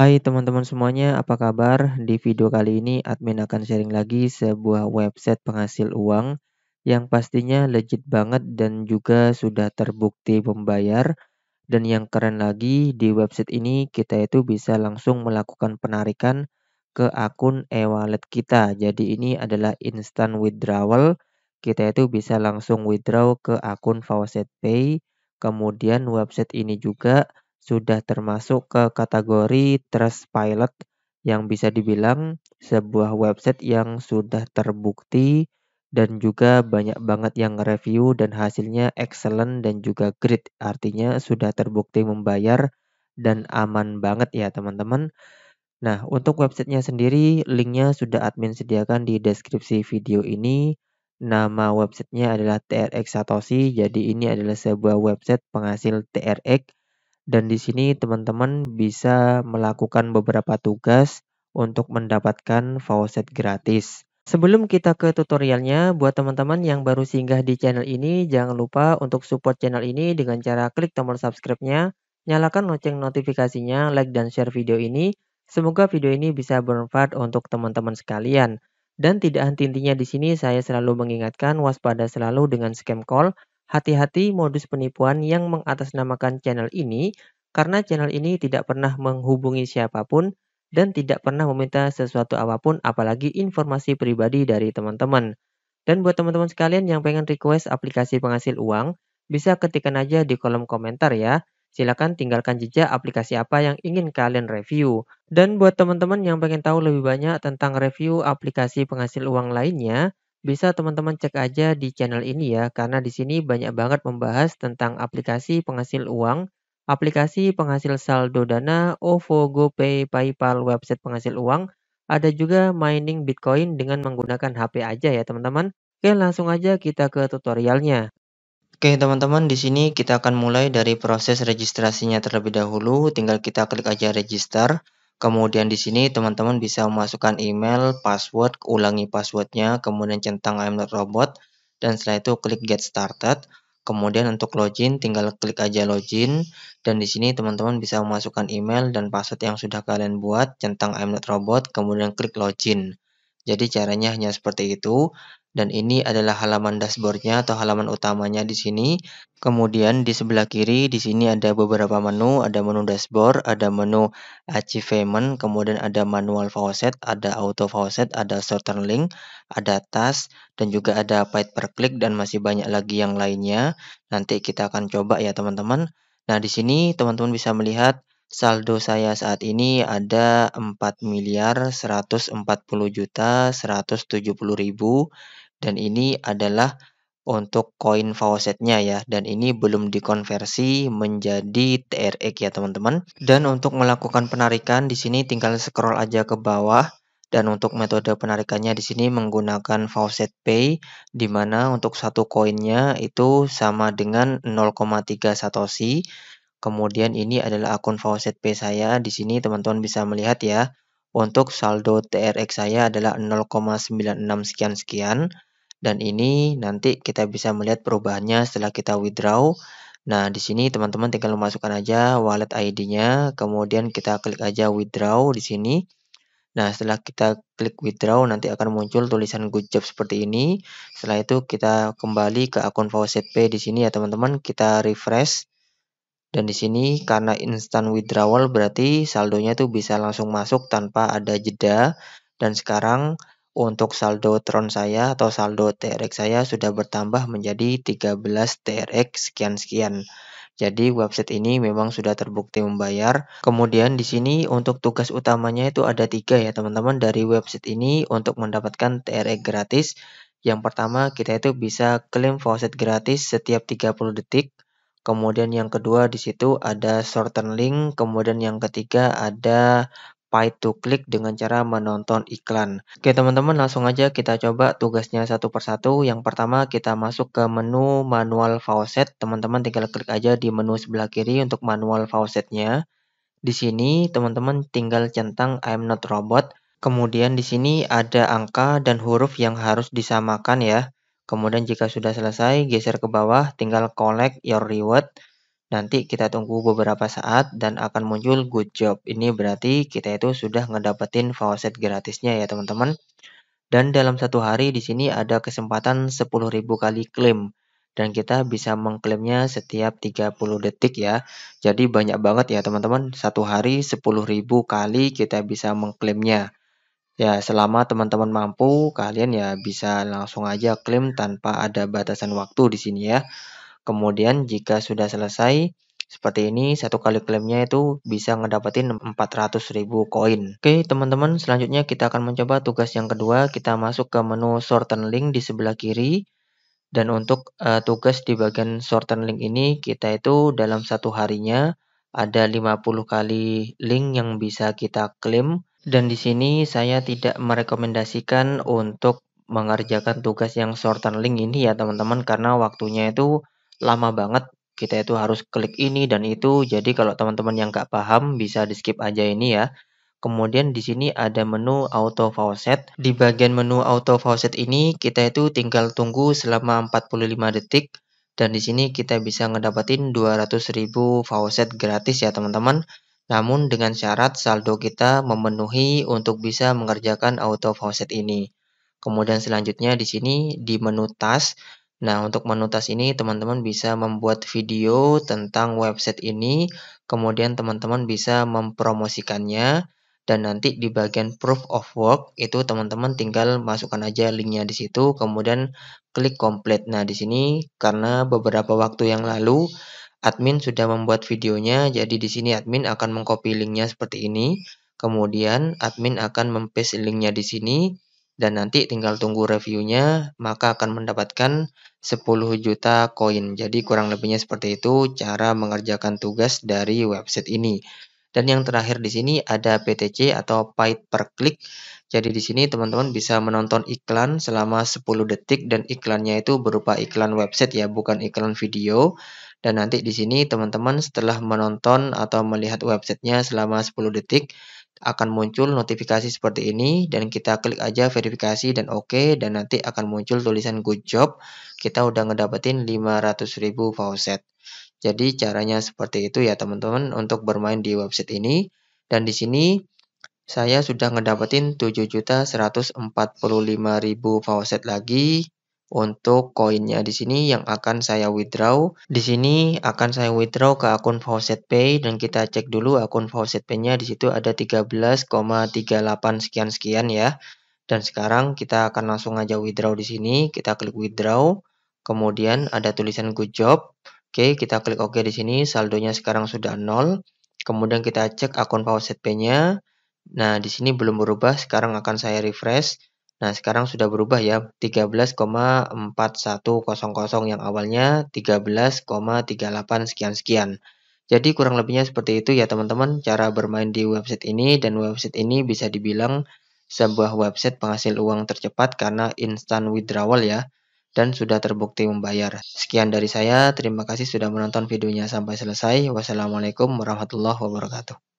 Hai teman-teman semuanya, apa kabar? Di video kali ini admin akan sharing lagi sebuah website penghasil uang yang pastinya legit banget dan juga sudah terbukti membayar. Dan yang keren lagi di website ini kita itu bisa langsung melakukan penarikan ke akun e-wallet kita. Jadi ini adalah instant withdrawal. Kita itu bisa langsung withdraw ke akun Fawcett Pay. Kemudian website ini juga sudah termasuk ke kategori trust pilot yang bisa dibilang sebuah website yang sudah terbukti dan juga banyak banget yang review dan hasilnya excellent dan juga great. Artinya sudah terbukti membayar dan aman banget ya teman-teman. Nah, untuk websitenya sendiri, linknya sudah admin sediakan di deskripsi video ini. Nama websitenya adalah TRX Satoshi, jadi ini adalah sebuah website penghasil TRX dan di sini teman-teman bisa melakukan beberapa tugas untuk mendapatkan faucet gratis. Sebelum kita ke tutorialnya, buat teman-teman yang baru singgah di channel ini, jangan lupa untuk support channel ini dengan cara klik tombol subscribe-nya, nyalakan lonceng notifikasinya, like dan share video ini. Semoga video ini bisa bermanfaat untuk teman-teman sekalian. Dan tidak henti-hentinya di sini saya selalu mengingatkan waspada selalu dengan scam call Hati-hati modus penipuan yang mengatasnamakan channel ini karena channel ini tidak pernah menghubungi siapapun dan tidak pernah meminta sesuatu apapun apalagi informasi pribadi dari teman-teman. Dan buat teman-teman sekalian yang pengen request aplikasi penghasil uang, bisa ketikkan aja di kolom komentar ya. Silahkan tinggalkan jejak aplikasi apa yang ingin kalian review. Dan buat teman-teman yang pengen tahu lebih banyak tentang review aplikasi penghasil uang lainnya, bisa teman-teman cek aja di channel ini ya, karena di sini banyak banget membahas tentang aplikasi penghasil uang, aplikasi penghasil saldo dana, OVO, GoPay, PayPal, website penghasil uang, ada juga mining Bitcoin dengan menggunakan HP aja ya teman-teman. Oke, langsung aja kita ke tutorialnya. Oke teman-teman, di sini kita akan mulai dari proses registrasinya terlebih dahulu. Tinggal kita klik aja register. Kemudian di sini teman-teman bisa memasukkan email, password, ulangi passwordnya, kemudian centang I'm not robot, dan setelah itu klik get started. Kemudian untuk login tinggal klik aja login dan di sini teman-teman bisa memasukkan email dan password yang sudah kalian buat centang I'm not robot kemudian klik login. Jadi caranya hanya seperti itu dan ini adalah halaman dashboardnya atau halaman utamanya di sini. Kemudian di sebelah kiri di sini ada beberapa menu, ada menu dashboard, ada menu achievement, kemudian ada manual faucet, ada auto faucet, ada shorten link, ada task, dan juga ada paid per click dan masih banyak lagi yang lainnya. Nanti kita akan coba ya teman-teman. Nah di sini teman-teman bisa melihat Saldo saya saat ini ada miliar juta 4 140 170 ribu dan ini adalah untuk koin faucetnya ya dan ini belum dikonversi menjadi TRX ya teman-teman. Dan untuk melakukan penarikan di sini tinggal scroll aja ke bawah dan untuk metode penarikannya di sini menggunakan faucet pay di mana untuk satu koinnya itu sama dengan 0,3 satoshi Kemudian ini adalah akun P saya. Di sini teman-teman bisa melihat ya, untuk saldo TRX saya adalah 0,96 sekian-sekian. Dan ini nanti kita bisa melihat perubahannya setelah kita withdraw. Nah, di sini teman-teman tinggal memasukkan aja wallet ID-nya, kemudian kita klik aja withdraw di sini. Nah, setelah kita klik withdraw, nanti akan muncul tulisan good job seperti ini. Setelah itu, kita kembali ke akun VOZP di sini ya, teman-teman. Kita refresh. Dan di sini karena instant withdrawal berarti saldonya itu bisa langsung masuk tanpa ada jeda. Dan sekarang untuk saldo Tron saya atau saldo TRX saya sudah bertambah menjadi 13 TRX sekian-sekian. Jadi website ini memang sudah terbukti membayar. Kemudian di sini untuk tugas utamanya itu ada tiga ya teman-teman dari website ini untuk mendapatkan TRX gratis. Yang pertama kita itu bisa klaim faucet gratis setiap 30 detik. Kemudian yang kedua di situ ada shorten link, kemudian yang ketiga ada pay to click dengan cara menonton iklan. Oke teman-teman langsung aja kita coba tugasnya satu persatu. Yang pertama kita masuk ke menu manual faucet. Teman-teman tinggal klik aja di menu sebelah kiri untuk manual faucetnya. Di sini teman-teman tinggal centang I'm not robot. Kemudian di sini ada angka dan huruf yang harus disamakan ya. Kemudian jika sudah selesai, geser ke bawah, tinggal collect your reward. Nanti kita tunggu beberapa saat dan akan muncul good job. Ini berarti kita itu sudah ngedapetin faucet gratisnya ya teman-teman. Dan dalam satu hari di sini ada kesempatan 10.000 kali klaim. Dan kita bisa mengklaimnya setiap 30 detik ya. Jadi banyak banget ya teman-teman. Satu hari 10.000 kali kita bisa mengklaimnya. Ya, selama teman-teman mampu, kalian ya bisa langsung aja klaim tanpa ada batasan waktu di sini ya. Kemudian jika sudah selesai, seperti ini satu kali klaimnya itu bisa ngedapetin 400.000 koin. Oke teman-teman selanjutnya kita akan mencoba tugas yang kedua kita masuk ke menu shorten link di sebelah kiri dan untuk uh, tugas di bagian shorten link ini kita itu dalam satu harinya ada 50 kali link yang bisa kita klaim dan di sini saya tidak merekomendasikan untuk mengerjakan tugas yang short link ini ya teman-teman karena waktunya itu lama banget kita itu harus klik ini dan itu jadi kalau teman-teman yang nggak paham bisa di skip aja ini ya kemudian di sini ada menu auto faucet di bagian menu auto faucet ini kita itu tinggal tunggu selama 45 detik dan di sini kita bisa ngedapetin 200.000 faucet gratis ya teman-teman namun dengan syarat saldo kita memenuhi untuk bisa mengerjakan auto faucet ini. Kemudian selanjutnya di sini di menu tas. Nah, untuk menu tas ini teman-teman bisa membuat video tentang website ini, kemudian teman-teman bisa mempromosikannya dan nanti di bagian proof of work itu teman-teman tinggal masukkan aja linknya di situ, kemudian klik complete. Nah, di sini karena beberapa waktu yang lalu admin sudah membuat videonya, jadi di sini admin akan mengcopy linknya seperti ini. Kemudian admin akan mempaste linknya di sini dan nanti tinggal tunggu reviewnya maka akan mendapatkan 10 juta koin. Jadi kurang lebihnya seperti itu cara mengerjakan tugas dari website ini. Dan yang terakhir di sini ada PTC atau paid per click. Jadi di sini teman-teman bisa menonton iklan selama 10 detik dan iklannya itu berupa iklan website ya, bukan iklan video. Dan nanti di sini teman-teman setelah menonton atau melihat websitenya selama 10 detik akan muncul notifikasi seperti ini dan kita klik aja verifikasi dan oke okay, dan nanti akan muncul tulisan good job. Kita udah ngedapetin 500.000 faucet. Jadi caranya seperti itu ya teman-teman untuk bermain di website ini dan di sini saya sudah ngedapetin 7.145.000 faucet lagi untuk koinnya di sini yang akan saya withdraw. Di sini akan saya withdraw ke akun Faucet Pay dan kita cek dulu akun Faucet Pay-nya di situ ada 13,38 sekian-sekian ya. Dan sekarang kita akan langsung aja withdraw di sini. Kita klik withdraw. Kemudian ada tulisan good job. Oke, kita klik OK di sini. Saldonya sekarang sudah 0. Kemudian kita cek akun Faucet Pay-nya. Nah, di sini belum berubah. Sekarang akan saya refresh. Nah, sekarang sudah berubah ya, 13,4100 yang awalnya 13,38 sekian-sekian. Jadi kurang lebihnya seperti itu ya teman-teman, cara bermain di website ini dan website ini bisa dibilang sebuah website penghasil uang tercepat karena instant withdrawal ya, dan sudah terbukti membayar. Sekian dari saya, terima kasih sudah menonton videonya sampai selesai. Wassalamualaikum warahmatullahi wabarakatuh.